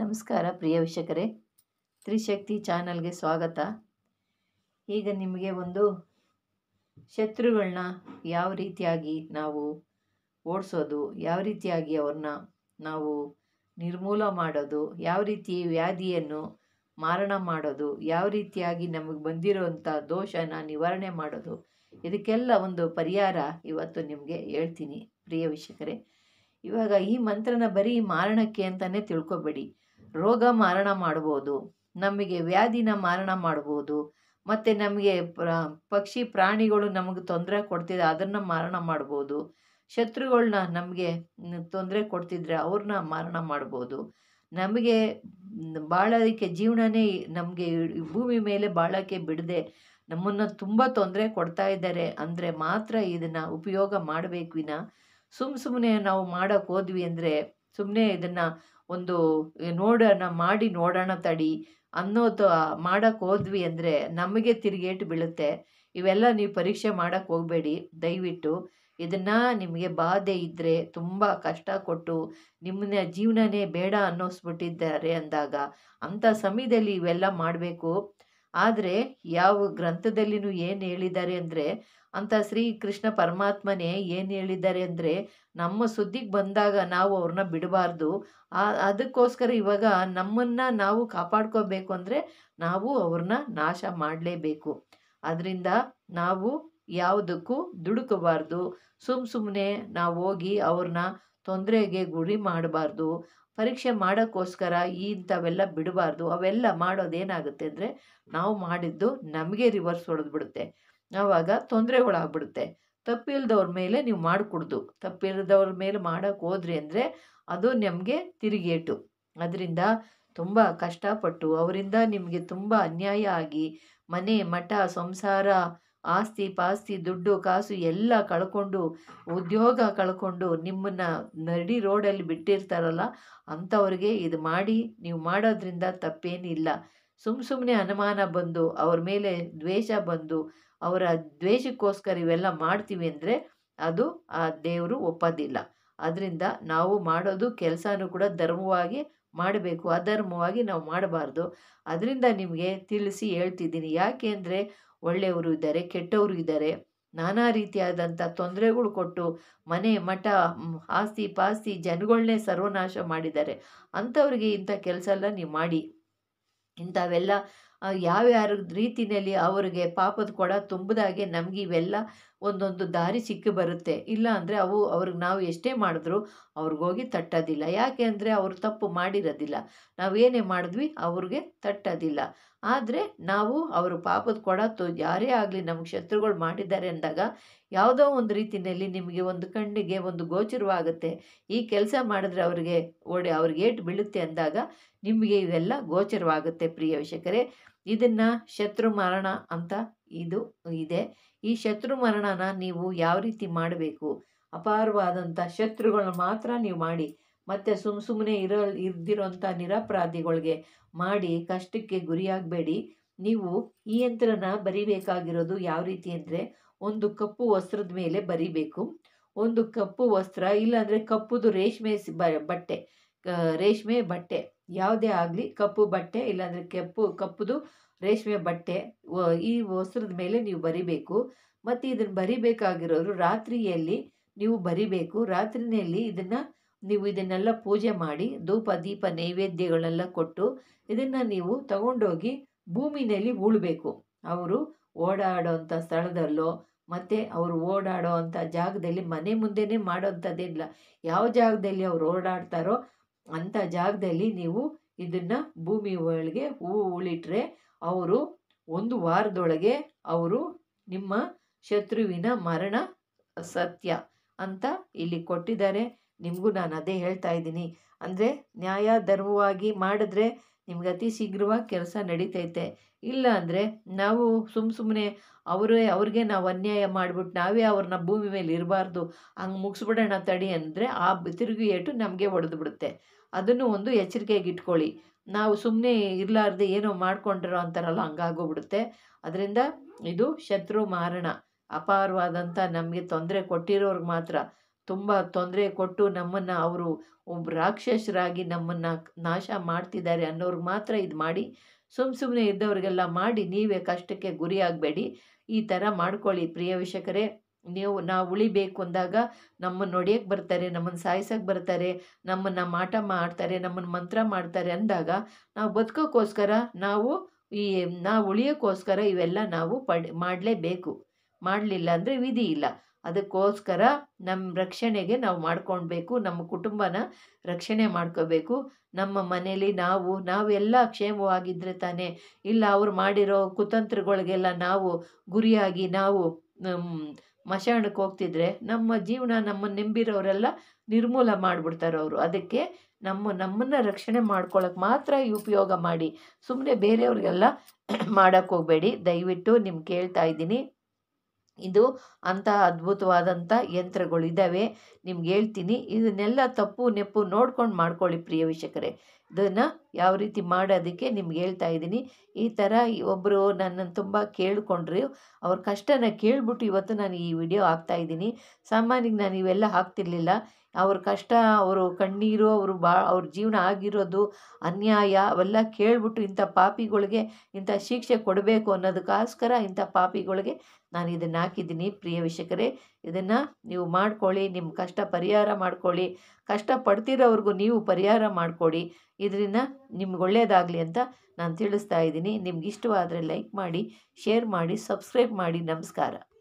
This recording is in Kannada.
ನಮಸ್ಕಾರ ಪ್ರಿಯ ವೀಕ್ಷಕರೇ ತ್ರಿಶಕ್ತಿ ಚಾನಲ್ಗೆ ಸ್ವಾಗತ ಈಗ ನಿಮಗೆ ಒಂದು ಶತ್ರುಗಳನ್ನ ಯಾವ ರೀತಿಯಾಗಿ ನಾವು ಓಡಿಸೋದು ಯಾವ ರೀತಿಯಾಗಿ ಅವ್ರನ್ನ ನಾವು ನಿರ್ಮೂಲ ಮಾಡೋದು ಯಾವ ರೀತಿ ವ್ಯಾಧಿಯನ್ನು ಮಾರಣ ಮಾಡೋದು ಯಾವ ರೀತಿಯಾಗಿ ನಮಗೆ ಬಂದಿರೋವಂಥ ದೋಷನ ನಿವಾರಣೆ ಮಾಡೋದು ಇದಕ್ಕೆಲ್ಲ ಒಂದು ಪರಿಹಾರ ಇವತ್ತು ನಿಮಗೆ ಹೇಳ್ತೀನಿ ಪ್ರಿಯ ವೀಕ್ಷಕರೇ ಇವಾಗ ಈ ಮಂತ್ರನ ಬರೀ ಮಾರಣಕ್ಕೆ ಅಂತಲೇ ತಿಳ್ಕೊಬೇಡಿ ರೋಗ ಮಾರಣ ಮಾಡ್ಬೋದು ನಮಗೆ ವ್ಯಾಧಿನ ಮಾರಣ ಮಾಡ್ಬೋದು ಮತ್ತು ನಮಗೆ ಪಕ್ಷಿ ಪ್ರಾಣಿಗಳು ನಮಗೆ ತೊಂದರೆ ಕೊಡ್ತಿದ್ರೆ ಅದನ್ನು ಮಾರಣ ಮಾಡ್ಬೋದು ಶತ್ರುಗಳನ್ನ ನಮಗೆ ತೊಂದರೆ ಕೊಡ್ತಿದ್ರೆ ಅವ್ರನ್ನ ಮಾರಣ ಮಾಡ್ಬೋದು ನಮಗೆ ಬಾಳೋದಕ್ಕೆ ಜೀವನನೇ ನಮಗೆ ಭೂಮಿ ಮೇಲೆ ಬಾಳೋಕ್ಕೆ ಬಿಡದೆ ನಮ್ಮನ್ನು ತುಂಬ ತೊಂದರೆ ಕೊಡ್ತಾ ಇದ್ದಾರೆ ಅಂದರೆ ಮಾತ್ರ ಇದನ್ನು ಉಪಯೋಗ ಮಾಡಬೇಕು ವಿನ ಸುಮ್ಮ ಸುಮ್ಮನೆ ನಾವು ಮಾಡೋಕ್ಕೆ ಹೋದ್ವಿ ಅಂದರೆ ಸುಮ್ಮನೆ ಇದನ್ನು ಒಂದು ನೋಡೋಣ ಮಾಡಿ ನೋಡೋಣ ತಡಿ ಅನ್ನೋದು ಮಾಡೋಕ್ಕೆ ಹೋದ್ವಿ ಅಂದರೆ ನಮಗೆ ತಿರುಗೇಟು ಬೀಳುತ್ತೆ ಇವೆಲ್ಲ ನೀವು ಪರೀಕ್ಷೆ ಮಾಡೋಕ್ಕೆ ಹೋಗಬೇಡಿ ದಯವಿಟ್ಟು ಇದನ್ನು ನಿಮಗೆ ಬಾಧೆ ಇದ್ದರೆ ತುಂಬ ಕಷ್ಟ ಕೊಟ್ಟು ನಿಮ್ಮನ್ನ ಜೀವನನೇ ಬೇಡ ಅನ್ನೋಸ್ಬಿಟ್ಟಿದ್ದಾರೆ ಅಂದಾಗ ಅಂಥ ಸಮಯದಲ್ಲಿ ಇವೆಲ್ಲ ಮಾಡಬೇಕು ಆದರೆ ಯಾವ ಗ್ರಂಥದಲ್ಲಿನೂ ಏನು ಹೇಳಿದ್ದಾರೆ ಅಂದರೆ ಅಂತ ಶ್ರೀ ಕೃಷ್ಣ ಪರಮಾತ್ಮನೇ ಏನು ಹೇಳಿದ್ದಾರೆ ಅಂದರೆ ನಮ್ಮ ಸುದ್ದಿಗೆ ಬಂದಾಗ ನಾವು ಅವ್ರನ್ನ ಬಿಡಬಾರ್ದು ಅದಕ್ಕೋಸ್ಕರ ಇವಾಗ ನಮ್ಮನ್ನು ನಾವು ಕಾಪಾಡ್ಕೋಬೇಕು ಅಂದರೆ ನಾವು ಅವ್ರನ್ನ ನಾಶ ಮಾಡಲೇಬೇಕು ಅದರಿಂದ ನಾವು ಯಾವುದಕ್ಕೂ ದುಡುಕಬಾರ್ದು ಸುಮ್ಮ ಸುಮ್ಮನೆ ನಾವು ಹೋಗಿ ಅವ್ರನ್ನ ತೊಂದರೆಗೆ ಗುರಿ ಮಾಡಬಾರ್ದು ಪರೀಕ್ಷೆ ಮಾಡೋಕ್ಕೋಸ್ಕರ ಇಂಥವೆಲ್ಲ ಬಿಡಬಾರ್ದು ಅವೆಲ್ಲ ಮಾಡೋದೇನಾಗುತ್ತೆ ಅಂದರೆ ನಾವು ಮಾಡಿದ್ದು ನಮಗೆ ರಿವರ್ಸ್ ಹೊಡೆದ್ಬಿಡುತ್ತೆ ಆವಾಗ ತೊಂದರೆಗಳಾಗ್ಬಿಡುತ್ತೆ ತಪ್ಪಿಲ್ದವ್ರ ಮೇಲೆ ನೀವು ಮಾಡಿಕೊಡ್ದು ತಪ್ಪಿಲ್ಲದವ್ರ ಮೇಲೆ ಮಾಡೋಕ್ಕೆ ಹೋದ್ರಿ ಅಂದರೆ ಅದು ನಿಮಗೆ ತಿರುಗೇಟು ಅದರಿಂದ ತುಂಬ ಕಷ್ಟಪಟ್ಟು ಅವರಿಂದ ನಿಮಗೆ ತುಂಬ ಅನ್ಯಾಯ ಆಗಿ ಮನೆ ಮಠ ಸಂಸಾರ ಆಸ್ತಿ ಪಾಸ್ತಿ ದುಡ್ಡು ಕಾಸು ಎಲ್ಲ ಕಳ್ಕೊಂಡು ಉದ್ಯೋಗ ಕಳ್ಕೊಂಡು ನಿಮ್ಮನ್ನು ನಡಿ ರೋಡಲ್ಲಿ ಬಿಟ್ಟಿರ್ತಾರಲ್ಲ ಅಂಥವ್ರಿಗೆ ಇದು ಮಾಡಿ ನೀವು ಮಾಡೋದ್ರಿಂದ ತಪ್ಪೇನಿಲ್ಲ ಸುಮ್ಮ ಸುಮ್ಮನೆ ಅನುಮಾನ ಬಂದು ಅವ್ರ ಮೇಲೆ ದ್ವೇಷ ಬಂದು ಅವರ ದ್ವೇಷಕ್ಕೋಸ್ಕರ ಇವೆಲ್ಲ ಮಾಡ್ತೀವಿ ಅಂದರೆ ಅದು ಆ ದೇವರು ಒಪ್ಪೋದಿಲ್ಲ ಅದರಿಂದ ನಾವು ಮಾಡೋದು ಕೆಲಸನೂ ಕೂಡ ಧರ್ಮವಾಗಿ ಮಾಡಬೇಕು ಅಧರ್ಮವಾಗಿ ನಾವು ಮಾಡಬಾರ್ದು ಅದರಿಂದ ನಿಮಗೆ ತಿಳಿಸಿ ಹೇಳ್ತಿದ್ದೀನಿ ಯಾಕೆ ಅಂದರೆ ಒಳ್ಳೆಯವರು ಇದ್ದಾರೆ ಕೆಟ್ಟವರು ಇದ್ದಾರೆ ನಾನಾ ರೀತಿಯಾದಂಥ ತೊಂದರೆಗಳು ಕೊಟ್ಟು ಮನೆ ಮಠ ಆಸ್ತಿ ಪಾಸ್ತಿ ಜನಗಳನ್ನೇ ಸರ್ವನಾಶ ಮಾಡಿದ್ದಾರೆ ಅಂಥವ್ರಿಗೆ ಇಂಥ ಕೆಲಸ ಎಲ್ಲ ನೀವು ಮಾಡಿ ಇಂಥವೆಲ್ಲ ಯಾವ್ಯಾರ ರೀತಿಯಲ್ಲಿ ಅವರಿಗೆ ಪಾಪದ ಕೊಡ ತುಂಬಿದಾಗೆ ನಮ್ಗೆ ಇವೆಲ್ಲ ಒಂದೊಂದು ದಾರಿ ಸಿಕ್ಕಿ ಬರುತ್ತೆ ಇಲ್ಲ ಅಂದರೆ ಅವು ಅವ್ರಿಗೆ ನಾವು ಎಷ್ಟೇ ಮಾಡಿದ್ರು ಅವ್ರಿಗೋಗಿ ತಟ್ಟೋದಿಲ್ಲ ಯಾಕೆ ಅಂದರೆ ಅವರು ತಪ್ಪು ಮಾಡಿರೋದಿಲ್ಲ ನಾವು ಏನೇ ಮಾಡಿದ್ವಿ ಅವ್ರಿಗೆ ತಟ್ಟೋದಿಲ್ಲ ಆದರೆ ನಾವು ಅವರು ಪಾಪದ ಕೊಡತ್ತು ಯಾರೇ ಆಗಲಿ ನಮ್ಮ ಶತ್ರುಗಳು ಮಾಡಿದ್ದಾರೆ ಅಂದಾಗ ಯಾವುದೋ ಒಂದು ರೀತಿಯಲ್ಲಿ ನಿಮಗೆ ಒಂದು ಕಣ್ಣಿಗೆ ಒಂದು ಗೋಚರವಾಗುತ್ತೆ ಈ ಕೆಲಸ ಮಾಡಿದ್ರೆ ಅವರಿಗೆ ಓಡಿ ಅವ್ರಿಗೆ ಏಟು ಬೀಳುತ್ತೆ ಅಂದಾಗ ನಿಮಗೆ ಇವೆಲ್ಲ ಗೋಚರವಾಗುತ್ತೆ ಪ್ರಿಯ ವೀಕ್ಷಕರೇ ಇದನ್ನ ಶತ್ರು ಮರಣ ಅಂತ ಇದು ಇದೆ ಈ ಶತ್ರು ಮರಣನ ನೀವು ಯಾವ ರೀತಿ ಮಾಡಬೇಕು ಅಪಾರವಾದಂಥ ಶತ್ರುಗಳನ್ನ ಮಾತ್ರ ನೀವು ಮಾಡಿ ಮತ್ತು ಸುಮ್ಮ ಸುಮ್ಮನೆ ಇರೋ ಇರ್ದಿರೋಂಥ ನಿರಪರಾಧಿಗಳಿಗೆ ಮಾಡಿ ಕಷ್ಟಕ್ಕೆ ಗುರಿಯಾಗಬೇಡಿ ನೀವು ಈ ಯಂತ್ರನ ಬರಿಬೇಕಾಗಿರೋದು ಯಾವ ರೀತಿ ಅಂದರೆ ಒಂದು ಕಪ್ಪು ವಸ್ತ್ರದ ಮೇಲೆ ಬರಿಬೇಕು ಒಂದು ಕಪ್ಪು ವಸ್ತ್ರ ಇಲ್ಲಾಂದರೆ ಕಪ್ಪುದು ರೇಷ್ಮೆ ಬಟ್ಟೆ ರೇಷ್ಮೆ ಬಟ್ಟೆ ಯಾವುದೇ ಆಗಲಿ ಕಪ್ಪು ಬಟ್ಟೆ ಇಲ್ಲಾಂದರೆ ಕೆಪ್ಪು ಕಪ್ಪುದು ರೇಷ್ಮೆ ಬಟ್ಟೆ ಈ ವಸ್ತ್ರದ ಮೇಲೆ ನೀವು ಬರಿಬೇಕು ಮತ್ತು ಇದನ್ನು ಬರಿಬೇಕಾಗಿರೋರು ರಾತ್ರಿಯಲ್ಲಿ ನೀವು ಬರಿಬೇಕು ರಾತ್ರಿಯಲ್ಲಿ ಇದನ್ನು ನೀವು ಇದನ್ನೆಲ್ಲ ಪೂಜೆ ಮಾಡಿ ಧೂಪ ದೀಪ ನೈವೇದ್ಯಗಳೆಲ್ಲ ಕೊಟ್ಟು ಇದನ್ನು ನೀವು ತಗೊಂಡೋಗಿ ಭೂಮಿನಲ್ಲಿ ಉಳಬೇಕು ಅವರು ಓಡಾಡೋವಂಥ ಸ್ಥಳದಲ್ಲೋ ಮತ್ತು ಅವರು ಓಡಾಡೋ ಅಂಥ ಜಾಗದಲ್ಲಿ ಮನೆ ಮುಂದೆನೇ ಇಲ್ಲ ಯಾವ ಜಾಗದಲ್ಲಿ ಅವ್ರು ಓಡಾಡ್ತಾರೋ ಅಂಥ ಜಾಗದಲ್ಲಿ ನೀವು ಇದನ್ನು ಭೂಮಿ ಒಳಗೆ ಹೂವು ಉಳಿಟ್ರೆ ಅವರು ಒಂದು ವಾರದೊಳಗೆ ಅವರು ನಿಮ್ಮ ಶತ್ರುವಿನ ಮರಣ ಸತ್ಯ ಅಂತ ಇಲ್ಲಿ ಕೊಟ್ಟಿದ್ದಾರೆ ನಿಮಗೂ ನಾನು ಅದೇ ಹೇಳ್ತಾ ಇದ್ದೀನಿ ಅಂದರೆ ನ್ಯಾಯ ಧರ್ಮವಾಗಿ ಮಾಡಿದ್ರೆ ನಿಮ್ಗೆ ಅತಿ ಶೀಘ್ರವಾಗಿ ಕೆಲಸ ನಡಿತೈತೆ ಇಲ್ಲ ಅಂದರೆ ನಾವು ಸುಮ್ಮ ಸುಮ್ಮನೆ ಅವರೇ ಅವ್ರಿಗೆ ನಾವು ಅನ್ಯಾಯ ಮಾಡಿಬಿಟ್ಟು ನಾವೇ ಅವ್ರನ್ನ ಭೂಮಿ ಮೇಲೆ ಇರಬಾರ್ದು ಹಂಗೆ ಮುಗಿಸ್ಬಿಡೋಣ ತಡಿ ಅಂದರೆ ಆ ತಿರುಗಿ ಏಟು ನಮಗೆ ಒಡೆದು ಬಿಡುತ್ತೆ ಅದನ್ನು ಒಂದು ಎಚ್ಚರಿಕೆಯಾಗಿ ಇಟ್ಕೊಳ್ಳಿ ನಾವು ಸುಮ್ಮನೆ ಇರಲಾರ್ದೆ ಏನೋ ಮಾಡ್ಕೊಂಡಿರೋ ಅಂತಾರಲ್ಲ ಹಂಗಾಗೋಗ್ಬಿಡುತ್ತೆ ಅದರಿಂದ ಇದು ಶತ್ರು ಮಾರಣ ಅಪಾರವಾದಂಥ ನಮಗೆ ತೊಂದರೆ ಕೊಟ್ಟಿರೋರ್ಗೆ ಮಾತ್ರ ತುಂಬ ತೊಂದರೆ ಕೊಟ್ಟು ನಮ್ಮನ್ನು ಅವರು ಒಬ್ಬ ರಾಕ್ಷಸರಾಗಿ ನಮ್ಮನ್ನು ನಾಶ ಮಾಡ್ತಿದ್ದಾರೆ ಅನ್ನೋರು ಮಾತ್ರ ಇದು ಮಾಡಿ ಸುಮ್ಮ ಸುಮ್ಮನೆ ಇದ್ದವ್ರಿಗೆಲ್ಲ ಮಾಡಿ ನೀವೇ ಕಷ್ಟಕ್ಕೆ ಗುರಿ ಈ ಥರ ಮಾಡ್ಕೊಳ್ಳಿ ಪ್ರಿಯ ವಿಷಕರೇ ನೀವು ನಾವು ಉಳಿಬೇಕು ಅಂದಾಗ ನಮ್ಮನ್ನು ಹೊಡೆಯಕ್ಕೆ ಬರ್ತಾರೆ ನಮ್ಮನ್ನು ಸಾಯಿಸೋಕ್ಕೆ ಬರ್ತಾರೆ ನಮ್ಮನ್ನು ಮಾಟ ಮಾಡ್ತಾರೆ ನಮ್ಮನ್ನು ಮಂತ್ರ ಮಾಡ್ತಾರೆ ಅಂದಾಗ ನಾವು ಬದುಕೋಕ್ಕೋಸ್ಕರ ನಾವು ಈ ನಾವು ಉಳಿಯೋಕ್ಕೋಸ್ಕರ ಇವೆಲ್ಲ ನಾವು ಪಡ್ ಮಾಡಲೇಬೇಕು ಮಾಡಲಿಲ್ಲ ಅಂದರೆ ವಿಧಿ ಇಲ್ಲ ಅದಕ್ಕೋಸ್ಕರ ನಮ್ಮ ರಕ್ಷಣೆಗೆ ನಾವು ಮಾಡ್ಕೊಳ್ಬೇಕು ನಮ್ಮ ಕುಟುಂಬನ ರಕ್ಷಣೆ ಮಾಡ್ಕೋಬೇಕು ನಮ್ಮ ಮನೇಲಿ ನಾವು ನಾವೆಲ್ಲ ಕ್ಷೇಮವಾಗಿದ್ದರೆ ತಾನೇ ಇಲ್ಲ ಅವ್ರು ಮಾಡಿರೋ ಕುತಂತ್ರಗಳಿಗೆಲ್ಲ ನಾವು ಗುರಿಯಾಗಿ ನಾವು ಮಶಾಣಕ್ಕೆ ಹೋಗ್ತಿದ್ರೆ ನಮ್ಮ ಜೀವನ ನಮ್ಮನ್ನು ನೆಂಬಿರೋರೆಲ್ಲ ನಿರ್ಮೂಲ ಮಾಡಿಬಿಡ್ತಾರೆ ಅವರು ಅದಕ್ಕೆ ನಮ್ಮ ನಮ್ಮನ್ನು ರಕ್ಷಣೆ ಮಾಡ್ಕೊಳ್ಳೋಕೆ ಮಾತ್ರ ಈ ಉಪಯೋಗ ಮಾಡಿ ಸುಮ್ಮನೆ ಬೇರೆಯವ್ರಿಗೆಲ್ಲ ಮಾಡೋಕ್ಕೋಗ್ಬೇಡಿ ದಯವಿಟ್ಟು ನಿಮ್ಗೆ ಕೇಳ್ತಾ ಇದ್ದೀನಿ ಇದು ಅಂತಹ ಅದ್ಭುತವಾದಂಥ ಇದ್ದಾವೆ ನಿಮ್ಗೆ ಹೇಳ್ತೀನಿ ಇದನ್ನೆಲ್ಲ ತಪ್ಪು ನೆಪ್ಪು ನೋಡ್ಕೊಂಡು ಮಾಡ್ಕೊಳ್ಳಿ ಪ್ರಿಯ ವೀಕ್ಷಕರೇ ಇದನ್ನು ಯಾವ ರೀತಿ ಮಾಡೋದಕ್ಕೆ ನಿಮ್ಗೆ ಹೇಳ್ತಾ ಇದ್ದೀನಿ ಈ ಥರ ಒಬ್ಬರು ನನ್ನನ್ನು ತುಂಬ ಕೇಳಿಕೊಂಡ್ರು ಅವ್ರ ಕಷ್ಟನ ಕೇಳಿಬಿಟ್ಟು ಇವತ್ತು ನಾನು ಈ ವಿಡಿಯೋ ಹಾಕ್ತಾ ಇದ್ದೀನಿ ನಾನು ಇವೆಲ್ಲ ಹಾಕ್ತಿರ್ಲಿಲ್ಲ ಅವ್ರ ಕಷ್ಟ ಅವರು ಕಣ್ಣೀರು ಅವರು ಬಾ ಅವ್ರ ಜೀವನ ಆಗಿರೋದು ಅನ್ಯಾಯ ಅವೆಲ್ಲ ಕೇಳಿಬಿಟ್ಟು ಇಂಥ ಪಾಪಿಗಳಿಗೆ ಇಂಥ ಶಿಕ್ಷೆ ಕೊಡಬೇಕು ಅನ್ನೋದಕ್ಕೋಸ್ಕರ ಇಂಥ ಪಾಪಿಗಳಿಗೆ ನಾನು ಇದನ್ನು ಹಾಕಿದ್ದೀನಿ ಪ್ರಿಯ ವೀಕ್ಷಕರೇ ಇದನ್ನು ನೀವು ಮಾಡ್ಕೊಳ್ಳಿ ನಿಮ್ಮ ಕಷ್ಟ ಪರಿಹಾರ ಮಾಡ್ಕೊಳ್ಳಿ ಕಷ್ಟ ಪಡ್ತಿರೋವ್ರಿಗೂ ನೀವು ಪರಿಹಾರ ಮಾಡಿಕೊಡಿ ಇದರಿಂದ ನಿಮ್ಗೆ ಒಳ್ಳೆಯದಾಗಲಿ ಅಂತ ನಾನು ತಿಳಿಸ್ತಾ ಇದ್ದೀನಿ ನಿಮ್ಗೆ ಇಷ್ಟವಾದರೆ ಲೈಕ್ ಮಾಡಿ ಶೇರ್ ಮಾಡಿ ಸಬ್ಸ್ಕ್ರೈಬ್ ಮಾಡಿ ನಮಸ್ಕಾರ